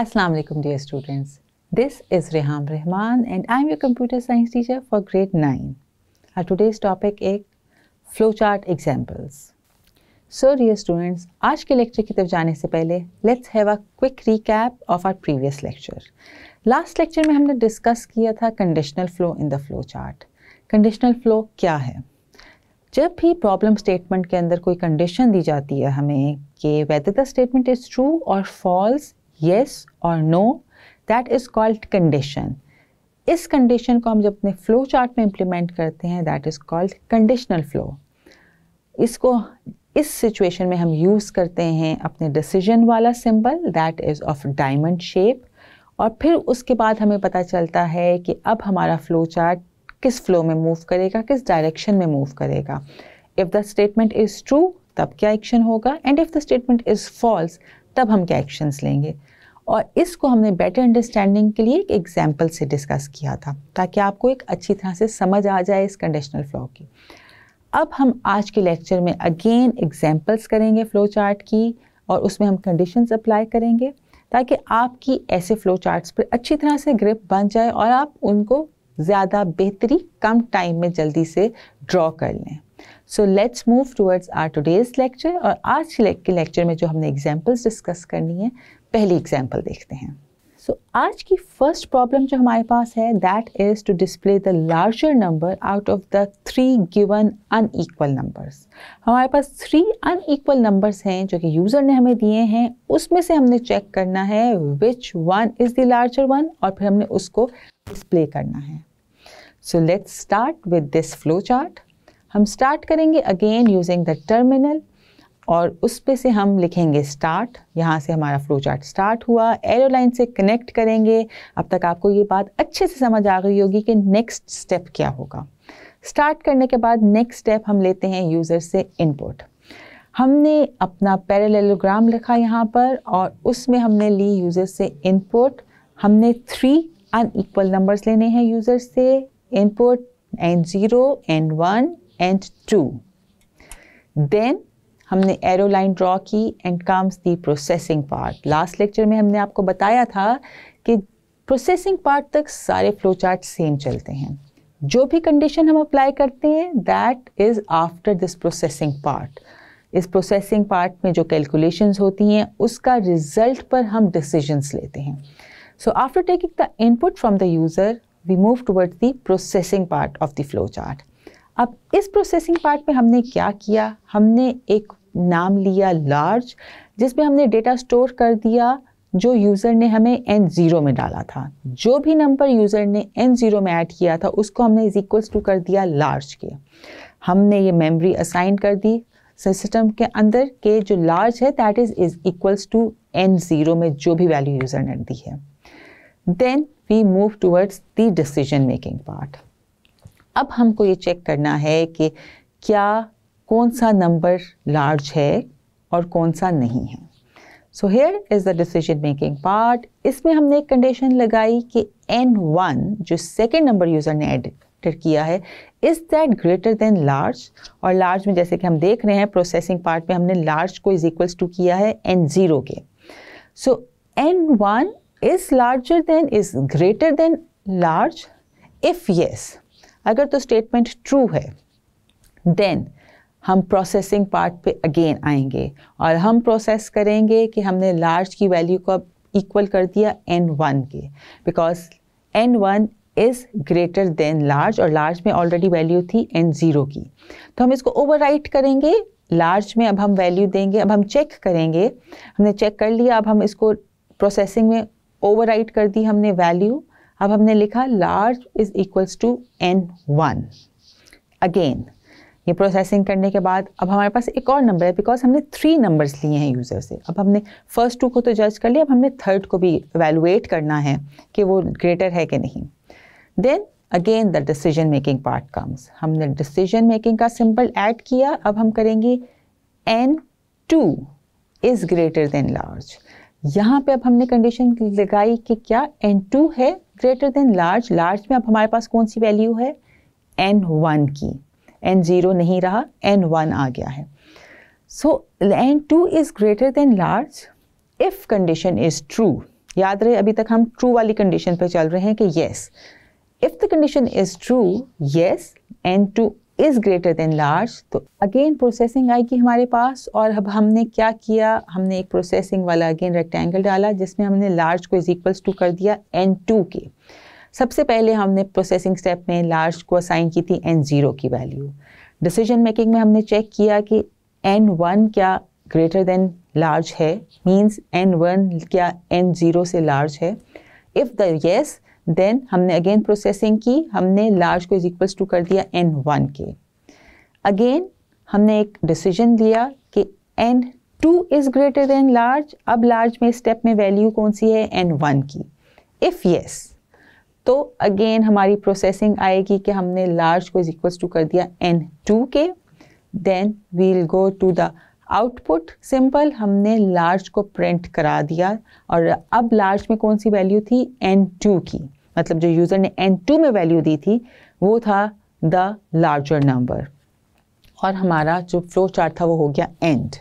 Assalamu alaikum dear students. This is Reham Rehman and I'm your computer science teacher for grade 9. Our today's topic is flowchart examples. So dear students, aaj ke lecture ki taraf jaane se pehle, let's have a quick recap of our previous lecture. Last lecture mein humne discuss kiya tha conditional flow in the flowchart. Conditional flow kya hai? जब भी problem statement के अंदर कोई condition दी जाती है हमें कि whether the statement is true और फॉल्स येस और no that is called condition इस कंडीशन को हम जब अपने फ्लो चार्ट में इम्प्लीमेंट करते हैं that is called conditional flow इसको इस सिचुएशन में हम यूज़ करते हैं अपने डिसीजन वाला symbol that is of diamond shape और फिर उसके बाद हमें पता चलता है कि अब हमारा फ्लो चार्ट किस फ्लो में मूव करेगा किस डायरेक्शन में मूव करेगा if the statement is true तब क्या एक्शन होगा and if the statement is false तब हम क्या एक्शंस लेंगे और इसको हमने बेटर अंडरस्टैंडिंग के लिए एक एग्जाम्पल से डिस्कस किया था ताकि आपको एक अच्छी तरह से समझ आ जाए इस कंडीशनल फ्लो की अब हम आज के लेक्चर में अगेन एग्जाम्पल्स करेंगे फ़्लो चार्ट की और उसमें हम कंडीशंस अप्लाई करेंगे ताकि आपकी ऐसे फ़्लो चार्ट्स पर अच्छी तरह से ग्रिप बन जाए और आप उनको ज़्यादा बेहतरी कम टाइम में जल्दी से ड्रॉ कर लें so let's move towards our today's lecture और आज के लेक्चर में जो हमने एग्जाम्पल्स डिस्कस करनी है पहली एग्जाम्पल देखते हैं सो so, आज की फर्स्ट प्रॉब्लम जो हमारे पास है that is to display the larger number out of the three given unequal numbers हमारे पास थ्री अनईक्वल नंबर्स हैं जो कि यूज़र ने हमें दिए हैं उसमें से हमने चेक करना है which one is the larger one और फिर हमने उसको डिस्प्ले करना है so let's start with this flow chart हम स्टार्ट करेंगे अगेन यूजिंग द टर्मिनल और उस पे से हम लिखेंगे स्टार्ट यहाँ से हमारा फ्लो चार्ट स्टार्ट हुआ एरोलाइन से कनेक्ट करेंगे अब तक आपको ये बात अच्छे से समझ आ गई होगी कि नेक्स्ट स्टेप क्या होगा स्टार्ट करने के बाद नेक्स्ट स्टेप हम लेते हैं यूज़र से इनपुट हमने अपना पैरेललोग्राम लिखा यहाँ पर और उसमें हमने ली यूज़र से इनपुट हमने थ्री अनईक्वल नंबर्स लेने हैं यूज़र से input and zero and one and two then हमने एरो लाइन ड्रॉ की and comes the processing part last lecture में हमने आपको बताया था कि प्रोसेसिंग पार्ट तक सारे फ्लो चार्ट सेम चलते हैं जो भी कंडीशन हम अप्लाई करते हैं that is after this processing part इस प्रोसेसिंग पार्ट में जो कैलकुलेशंस होती हैं उसका रिजल्ट पर हम डिसीजंस लेते हैं so after taking the input from the user we move toward the processing part of the flow chart अब इस प्रोसेसिंग पार्ट में हमने क्या किया हमने एक नाम लिया लार्ज जिसमें हमने डेटा स्टोर कर दिया जो यूज़र ने हमें एन ज़ीरो में डाला था जो भी नंबर यूज़र ने एन ज़ीरो में ऐड किया था उसको हमने इज इक्वल्स टू कर दिया लार्ज के हमने ये मेमोरी असाइन कर दी सिस्टम के अंदर के जो लार्ज है that is is equals to N zero में जो भी वैल्यू यूज़र ने दी है then we move towards the decision making part अब हमको ये चेक करना है कि क्या कौन सा नंबर लार्ज है और कौन सा नहीं है so here is the decision making part इसमें हमने एक कंडीशन लगाई कि एन वन जो सेकेंड नंबर यूज़र ने एड किया है is that greater than large और लार्ज में जैसे कि हम देख रहे हैं प्रोसेसिंग पार्ट में हमने लार्ज को इज इक्वल्स टू किया है एन ज़ीरो के so N one is larger than is greater than large if yes अगर तो स्टेटमेंट ट्रू है देन हम प्रोसेसिंग पार्ट पे अगेन आएंगे और हम प्रोसेस करेंगे कि हमने लार्ज की वैल्यू को अब इक्वल कर दिया एन वन के because N one is greater than large और लार्ज में ऑलरेडी वैल्यू थी एन ज़ीरो की तो हम इसको ओवरराइट करेंगे लार्ज में अब हम वैल्यू देंगे अब हम चेक करेंगे हमने चेक कर लिया अब हम इसको प्रोसेसिंग में ओवरराइट कर दी हमने वैल्यू अब हमने लिखा large is equals to N one again ये प्रोसेसिंग करने के बाद अब हमारे पास एक और नंबर है बिकॉज हमने थ्री नंबर्स लिए हैं यूज़र से अब हमने फर्स्ट टू को तो जज कर लिया अब हमने थर्ड को भी वैल्यूएट करना है कि वो ग्रेटर है कि नहीं then again the decision making part comes हमने डिसीजन मेकिंग का सिंपल ऐड किया अब हम करेंगे N two is greater than large यहाँ पे अब हमने कंडीशन लगाई कि क्या एन टू है ग्रेटर देन लार्ज लार्ज में अब हमारे पास कौन सी वैल्यू है एन वन की एन ज़ीरो नहीं रहा एन वन आ गया है so N two is greater than large if condition is true याद रहे अभी तक हम ट्रू वाली कंडीशन पर चल रहे हैं कि yes if the condition is true yes N two is greater than large तो अगेन प्रोसेसिंग आई की हमारे पास और अब हमने क्या किया हमने एक प्रोसेसिंग वाला अगेन रेक्टेंगल डाला जिसमें हमने लार्ज को इज इक्वल्स टू कर दिया एन टू के सबसे पहले हमने प्रोसेसिंग स्टेप में लार्ज को असाइन की थी एन ज़ीरो की वैल्यू डिसीजन मेकिंग में हमने चेक किया कि एन वन क्या ग्रेटर देन लार्ज है मीन्स एन वन क्या एन ज़ीरो से लार्ज है इफ़ द येस देन हमने अगेन प्रोसेसिंग की हमने लार्ज को इज इक्वल्स टू कर दिया एन वन के अगेन हमने एक डिसीजन लिया कि N two is greater than large अब लार्ज में स्टेप में वैल्यू कौन सी है एन वन की इफ़ येस तो अगेन हमारी प्रोसेसिंग आएगी कि हमने लार्ज को इज इक्वल्स टू कर दिया एन टू के then we'll go to the output simple हमने लार्ज को प्रिंट करा दिया और अब लार्ज में कौन सी वैल्यू थी एन टू की मतलब जो यूज़र ने एन टू में वैल्यू दी थी वो था द लार्जर नंबर और हमारा जो फ्लो चार्ट था वो हो गया एंड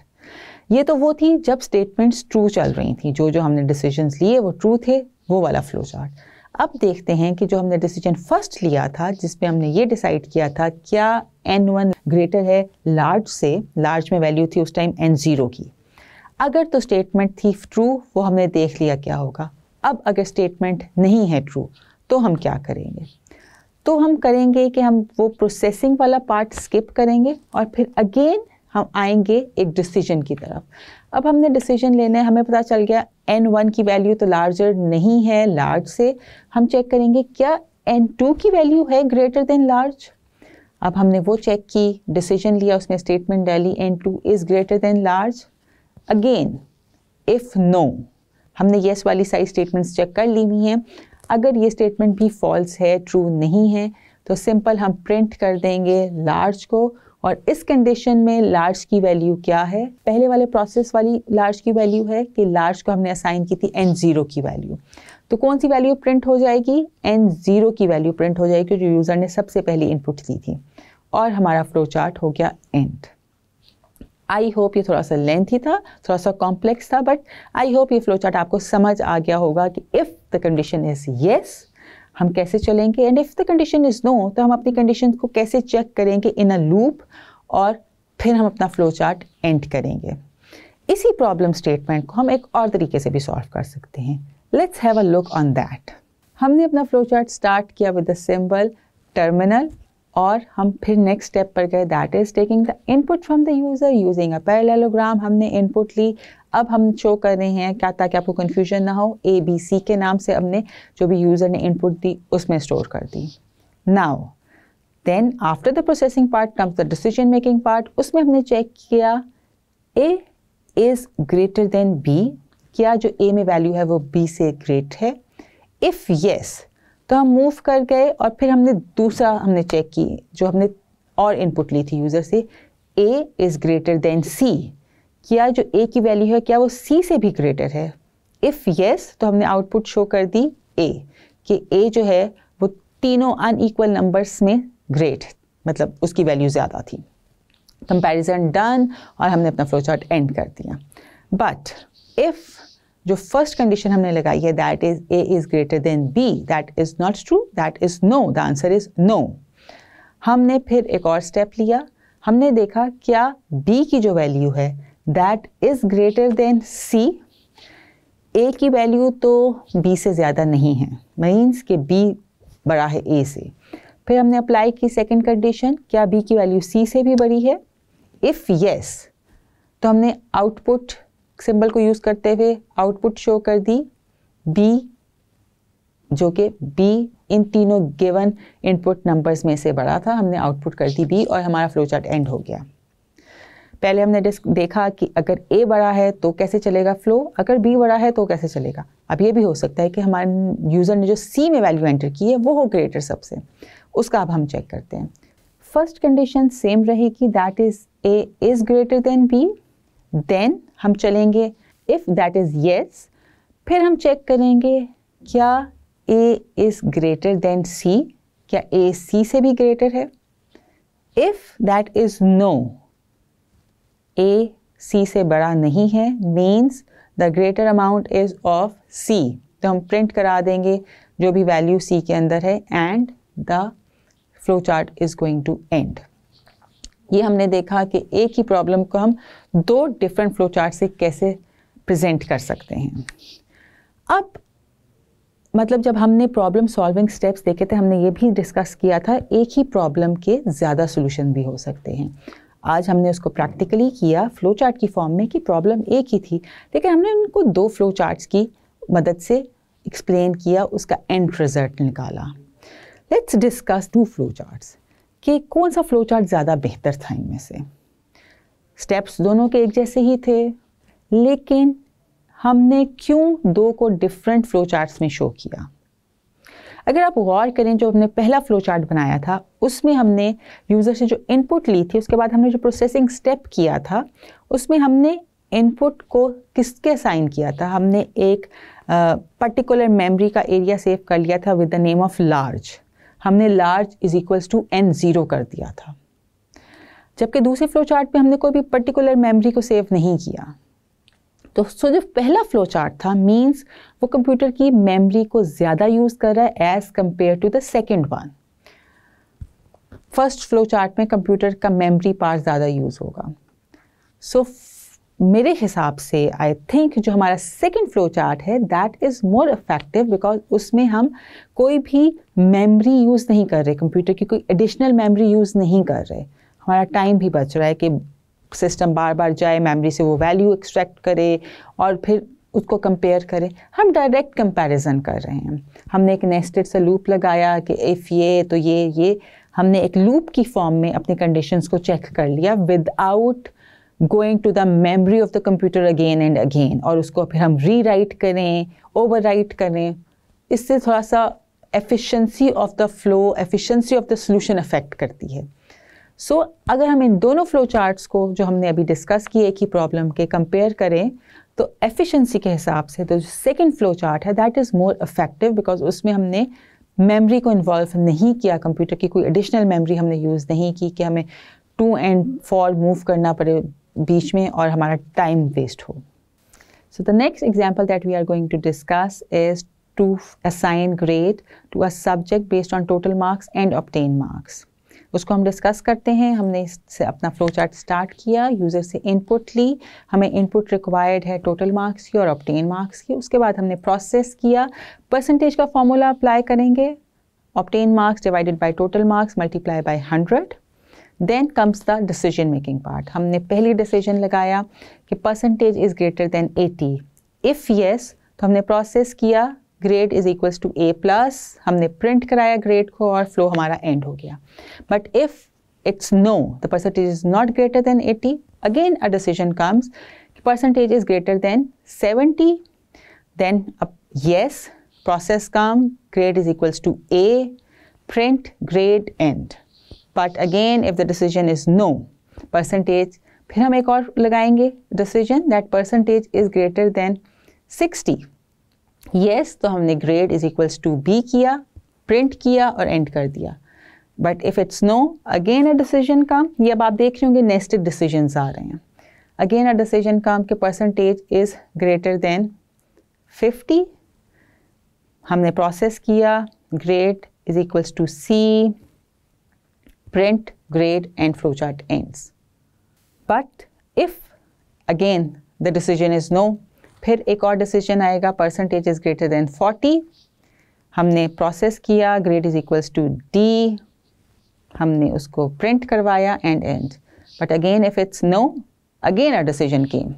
ये तो वो थी जब स्टेटमेंट्स ट्रू चल रही थी जो जो हमने डिसीजंस लिए वो ट्रू थे वो वाला फ्लो चार्ट अब देखते हैं कि जो हमने डिसीजन फर्स्ट लिया था जिसमें हमने ये डिसाइड किया था क्या एन वन ग्रेटर है लार्ज से लार्ज में वैल्यू थी उस टाइम एन ज़ीरो की अगर तो स्टेटमेंट थी ट्रू वो हमने देख लिया क्या होगा अब अगर स्टेटमेंट नहीं है ट्रू तो हम क्या करेंगे तो हम करेंगे कि हम वो प्रोसेसिंग वाला पार्ट स्किप करेंगे और फिर अगेन हम आएंगे एक डिसीजन की तरफ अब हमने डिसीजन लेना है हमें पता चल गया एन वन की वैल्यू तो लार्जर नहीं है लार्ज से हम चेक करेंगे क्या एन टू की वैल्यू है ग्रेटर देन लार्ज अब हमने वो चेक की डिसीजन लिया उसने स्टेटमेंट डाली N two is greater than large again if no हमने येस yes वाली सारी स्टेटमेंट्स चेक कर ली हुई हैं अगर ये स्टेटमेंट भी फॉल्स है ट्रू नहीं है तो सिंपल हम प्रिंट कर देंगे लार्ज को और इस कंडीशन में लार्ज की वैल्यू क्या है पहले वाले प्रोसेस वाली लार्ज की वैल्यू है कि लार्ज को हमने असाइन की थी एन ज़ीरो की वैल्यू तो कौन सी वैल्यू प्रिंट हो जाएगी एन ज़ीरो की वैल्यू प्रिंट हो जाएगी जो यूज़र ने सबसे पहले इनपुट दी थी और हमारा फ्लो चार्ट हो गया एंड आई होप ये थोड़ा सा लेंथी था थोड़ा सा कॉम्प्लेक्स था बट आई होप ये फ्लो चार्ट आपको समझ आ गया होगा कि if the condition is yes हम कैसे चलेंगे and if the condition is no तो हम अपनी कंडीशन को कैसे चेक करेंगे इन अ लूप और फिर हम अपना फ्लो चार्ट एंड करेंगे इसी प्रॉब्लम स्टेटमेंट को हम एक और तरीके से भी सॉल्व कर सकते हैं let's have a look on that हमने अपना फ्लो चार्ट स्टार्ट किया विद द सिंबल टर्मिनल और हम फिर नेक्स्ट स्टेप पर गए that is taking the input from the user using a parallelogram हमने इनपुट ली अब हम शो कर रहे हैं क्या ताकि आपको कन्फ्यूजन ना हो ए बी सी के नाम से हमने जो भी यूज़र ने इनपुट दी उसमें स्टोर कर दी now then after the processing part comes the decision making part उसमें हमने चेक किया A is greater than B क्या जो ए में वैल्यू है वो बी से ग्रेट है इफ़ येस तो हम मूव कर गए और फिर हमने दूसरा हमने चेक की जो हमने और इनपुट ली थी यूज़र से A is greater than C क्या जो ए की वैल्यू है क्या वो सी से भी ग्रेटर है इफ़ येस yes, तो हमने आउटपुट शो कर दी ए कि ए जो है वो तीनों अनईक्वल नंबर्स में ग्रेट मतलब उसकी वैल्यू ज़्यादा थी कंपैरिजन डन और हमने अपना फ्लो चार्ट एंड कर दिया बट इफ़ जो फर्स्ट कंडीशन हमने लगाई है that is A is greater than B that is not true that is no the answer is no हमने फिर एक और स्टेप लिया हमने देखा क्या बी की जो वैल्यू है that is greater than C A की वैल्यू तो बी से ज़्यादा नहीं है मीन्स कि बी बड़ा है ए से फिर हमने अप्लाई की सेकेंड कंडीशन क्या बी की वैल्यू सी से भी बड़ी है इफ़ यस तो हमने आउटपुट सिंबल को यूज़ करते हुए आउटपुट शो कर दी बी जो कि बी इन तीनों गिवन इनपुट नंबर्स में से बड़ा था हमने आउटपुट कर दी बी और हमारा फ्लो चार्ट एंड हो गया पहले हमने देखा कि अगर ए बड़ा है तो कैसे चलेगा फ्लो अगर बी बड़ा है तो कैसे चलेगा अब ये भी हो सकता है कि हमारे यूज़र ने जो सी में वैल्यू एंटर की है वो हो ग्रेटर सबसे उसका अब हम चेक करते हैं फर्स्ट कंडीशन सेम रहेगी that is A is greater than B then हम चलेंगे इफ़ दैट इज़ येस फिर हम चेक करेंगे क्या A is greater than C क्या ए सी से भी ग्रेटर है if that is no A C से बड़ा नहीं है means the greater amount is of C तो हम प्रिंट करा देंगे जो भी वैल्यू सी के अंदर है and the flow chart is going to end ये हमने देखा कि एक ही प्रॉब्लम को हम दो डिफरेंट फ्लो चार्ट से कैसे प्रेजेंट कर सकते हैं अब मतलब जब हमने प्रॉब्लम सॉल्विंग स्टेप्स देखे थे हमने ये भी डिस्कस किया था एक ही प्रॉब्लम के ज़्यादा सोल्यूशन भी हो सकते हैं आज हमने उसको प्रैक्टिकली किया फ्लो चार्ट की फॉर्म में कि प्रॉब्लम एक ही थी लेकिन हमने उनको दो फ्लो चार्ट्स की मदद से एक्सप्लेन किया उसका एंड रिजल्ट निकाला let's discuss two flow charts कि कौन सा फ्लो चार्ट ज़्यादा बेहतर था इनमें से स्टेप्स दोनों के एक जैसे ही थे लेकिन हमने क्यों दो को डिफरेंट फ्लो चार्ट्स में शो किया अगर आप गौर करें जो हमने पहला फ्लो चार्ट बनाया था उसमें हमने यूज़र से जो इनपुट ली थी उसके बाद हमने जो प्रोसेसिंग स्टेप किया था उसमें हमने इनपुट को किसके साइन किया था हमने एक पर्टिकुलर मेमोरी का एरिया सेव कर लिया था with the name of large हमने large is equals to N zero कर दिया था जबकि दूसरे फ्लो चार्ट में हमने कोई भी पर्टिकुलर मेमोरी को सेव नहीं किया तो सो जो पहला फ्लो चार्ट था मीन्स वो कंप्यूटर की मेमोरी को ज़्यादा यूज़ कर रहा है as compare to the second one first flow chart में कंप्यूटर का मेमोरी पार्ट ज़्यादा यूज़ होगा सो so, मेरे हिसाब से आई थिंक जो हमारा सेकेंड फ्लो चार्ट है that is more effective because उसमें हम कोई भी मेमोरी यूज़ नहीं कर रहे कंप्यूटर की कोई एडिशनल मेमोरी यूज़ नहीं कर रहे हमारा टाइम भी बच रहा है कि सिस्टम बार बार जाए मेमोरी से वो वैल्यू एक्सट्रैक्ट करे और फिर उसको कंपेयर करें हम डायरेक्ट कंपैरिजन कर रहे हैं हमने एक नेस्टेड सा लूप लगाया कि इफ़ ये तो ये ये हमने एक लूप की फॉर्म में अपने कंडीशंस को चेक कर लिया without going to the memory of the computer again and again और उसको फिर हम री राइट करें ओवर राइट करें इससे थोड़ा सा efficiency of the flow efficiency of the solution affect करती है सो so, अगर हम इन दोनों फ्लो चार्ट्स को जो हमने अभी डिस्कस किए कि प्रॉब्लम के कंपेयर करें तो एफिशिएंसी के हिसाब से तो सेकंड सेकेंड फ्लो चार्ट है that is more effective because उसमें हमने मेमोरी को इन्वॉल्व नहीं किया कंप्यूटर की कोई एडिशनल मेमोरी हमने यूज़ नहीं की कि हमें टू एंड फॉर मूव करना पड़े बीच में और हमारा टाइम वेस्ट हो so the next example that we are going to discuss is to assign grade to a subject based on total marks and obtain marks उसको हम डिस्कस करते हैं हमने इससे अपना फ्लो चार्ट स्टार्ट किया यूज़र से इनपुट ली हमें इनपुट रिक्वायर्ड है टोटल मार्क्स की और ऑप्टेन मार्क्स की उसके बाद हमने प्रोसेस किया परसेंटेज का फॉर्मूला अप्लाई करेंगे obtain marks divided by total marks multiply by hundred then comes the decision making part हमने पहली डिसीजन लगाया कि percentage is greater than eighty if yes तो हमने प्रोसेस किया Grade grade is equals to A plus हमने print कराया grade को और फ्लो हमारा एंड हो गया But if it's no, the percentage is not greater than 80. Again, a decision comes, percentage is greater than 70, then yes, process come, grade is equals to A, print, grade, end. But again, if the decision is no, percentage, फिर हम एक और लगाएंगे decision that percentage is greater than 60. Yes yes, तो हमने grade is equals to B किया print किया और एंड कर दिया but if it's no again a decision काम ये अब आप देख रहे होंगे नेस्टेड डिसीजंस आ रहे हैं अगेन अ डिसीजन काम के परसेंटेज इज़ ग्रेटर देन 50 हमने प्रोसेस किया grade is equals to C print, grade, and flowchart ends. But if again the decision is no फिर एक और डिसीजन आएगा परसेंटेज इज़ ग्रेटर देन 40 हमने प्रोसेस किया grade is equals to D हमने उसको प्रिंट करवाया end end but again if it's no again a decision came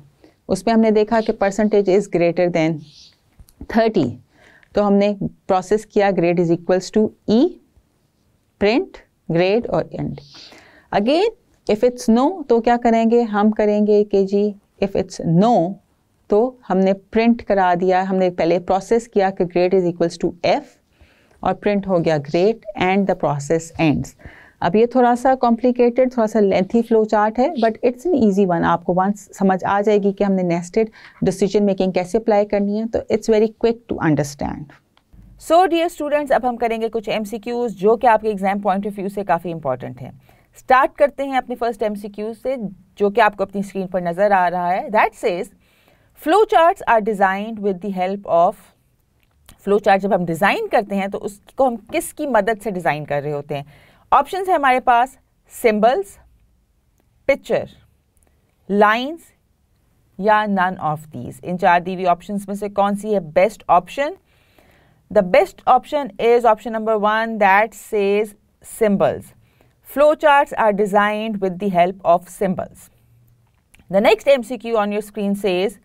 उसमें हमने देखा कि परसेंटेज इज़ ग्रेटर देन 30 तो हमने प्रोसेस किया grade is equals to E print grade और end again if it's no तो क्या करेंगे हम करेंगे कि जी इफ़ इट्स नो तो हमने प्रिंट करा दिया हमने पहले प्रोसेस किया कि grade is equals to F और प्रिंट हो गया grade end the process ends अब ये थोड़ा सा कॉम्प्लिकेटेड थोड़ा सा लेंथी फ्लो चार्ट है but it's an easy one आपको वन समझ आ जाएगी कि हमने नेस्टेड डिसीजन मेकिंग कैसे अप्लाई करनी है तो it's very quick to understand so dear students अब हम करेंगे कुछ एम जो कि आपके एग्जाम पॉइंट ऑफ व्यू से काफ़ी इंपॉर्टेंट है स्टार्ट करते हैं अपने फर्स्ट एम से जो कि आपको अपनी स्क्रीन पर नज़र आ रहा है that says flowcharts are designed with the help of flow chart जब हम डिज़ाइन करते हैं तो उसको हम किस की मदद से डिज़ाइन कर रहे होते हैं ऑप्शन है हमारे पास सिम्बल्स पिक्चर लाइंस या नन ऑफ दीज इन चार दी हुई ऑप्शन में से कौन सी है best option the best option is option number one that says symbols flow charts are designed with the help of symbols the next MCQ on your screen says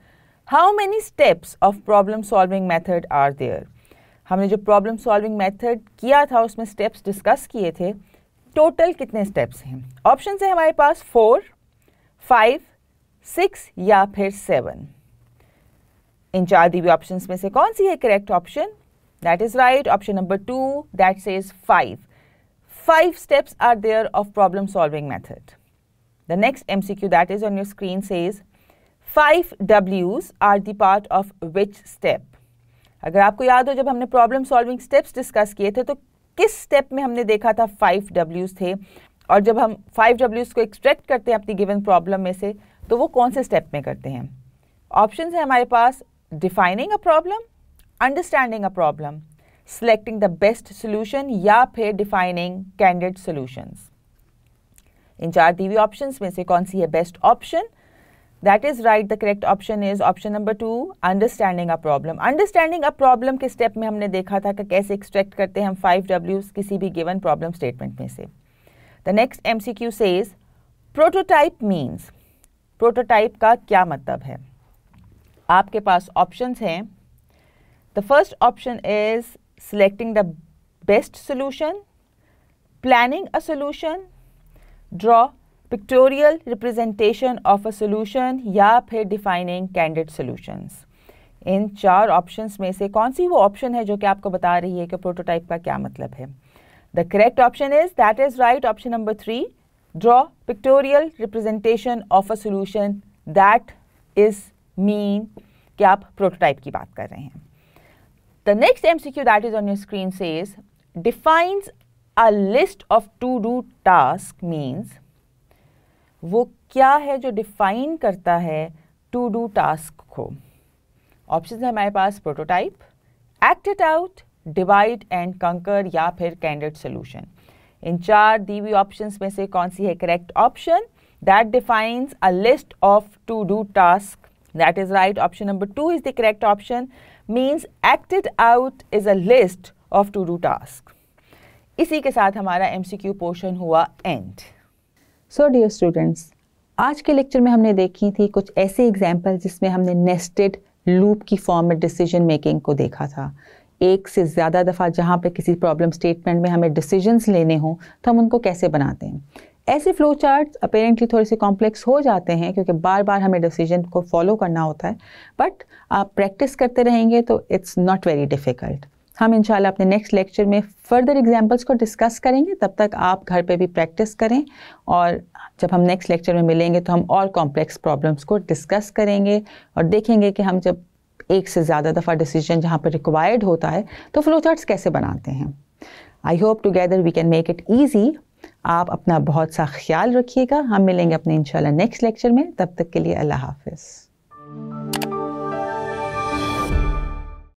how many steps of problem solving method are there हमने जो problem solving method किया था उसमें steps discuss किए थे total कितने steps हैं option है हमारे पास फोर फाइव सिक्स या फिर सेवन इन चार दिव्य ऑप्शन में से कौन सी है correct option that is right option number two that says five five steps are there of problem solving method. The next MCQ that is on your screen says, five डब्ल्यूज are the part of which step अगर आपको याद हो जब हमने problem solving steps discuss किए थे तो किस स्टेप में हमने देखा था फाइव डब्ल्यूज थे और जब हम फाइव डब्ल्यूज को एक्सट्रैक्ट करते हैं अपनी गिवन प्रॉब्लम में से तो वो कौन से स्टेप में करते हैं ऑप्शन है हमारे पास defining a problem understanding a problem selecting the best solution या फिर डिफाइनिंग कैंडिडेट सोल्यूशंस इन चार दीवी ऑप्शन ऑप्शंस में से कौन सी है best option that is right the correct option is option number two understanding a problem understanding a problem के step में हमने देखा था कि कैसे एक्सट्रैक्ट करते हैं हम फाइव डब्ल्यूज किसी भी गिवन प्रॉब्लम स्टेटमेंट में से the next M C Q says prototype means prototype का क्या मतलब है आपके पास ऑप्शन हैं the first option is selecting the best solution planning a solution draw pictorial representation of a solution या फिर डिफाइनिंग कैंडिड सोल्यूशंस इन चार ऑप्शंस में से कौन सी वो ऑप्शन है जो कि आपको बता रही है कि प्रोटोटाइप का क्या मतलब है the correct option is that is right option number three draw pictorial representation of a solution that is mean कि आप प्रोटोटाइप की बात कर रहे हैं the next M C Q that is on your screen says defines a list of to do task means वो क्या है जो डिफाइन करता है टू डू टास्क को ऑप्शन है हमारे पास prototype act it out divide and conquer या फिर कैंडिडेट सोल्यूशन इन चार दी वी ऑप्शन में से कौन सी है correct option that defines a list of to do task that is right option number two is the correct option means act it out is a list of to do task इसी के साथ हमारा M C Q portion हुआ and so dear students आज के lecture में हमने देखी थी कुछ ऐसे एग्जाम्पल जिसमें हमने नेस्टेड लूप की फॉर्म में डिसीजन मेकिंग को देखा था एक से ज़्यादा दफ़ा जहाँ पे किसी प्रॉब्लम स्टेटमेंट में हमें डिसीजंस लेने हों तो हम उनको कैसे बनाते हैं ऐसे फ्लो चार्ट अपेरेंटली थोड़े से कॉम्प्लेक्स हो जाते हैं क्योंकि बार बार हमें डिसीजन को फॉलो करना होता है बट आप प्रैक्टिस करते रहेंगे तो इट्स नॉट वेरी डिफ़िकल्ट हम इंशाल्लाह अपने नेक्स्ट लेक्चर में फ़र्दर एग्जांपल्स को डिस्कस करेंगे तब तक आप घर पे भी प्रैक्टिस करें और जब हम नेक्स्ट लेक्चर में मिलेंगे तो हम और कॉम्प्लेक्स प्रॉब्लम्स को डिस्कस करेंगे और देखेंगे कि हम जब एक से ज़्यादा दफ़ा डिसीजन जहाँ पर रिक्वायर्ड होता है तो फ्लो चार्ट कैसे बनाते हैं I hope together we can make it easy आप अपना बहुत सा ख्याल रखिएगा हम मिलेंगे अपने इंशाल्लाह नेक्स्ट लेक्चर में तब तक के लिए अल्लाह हाफिज़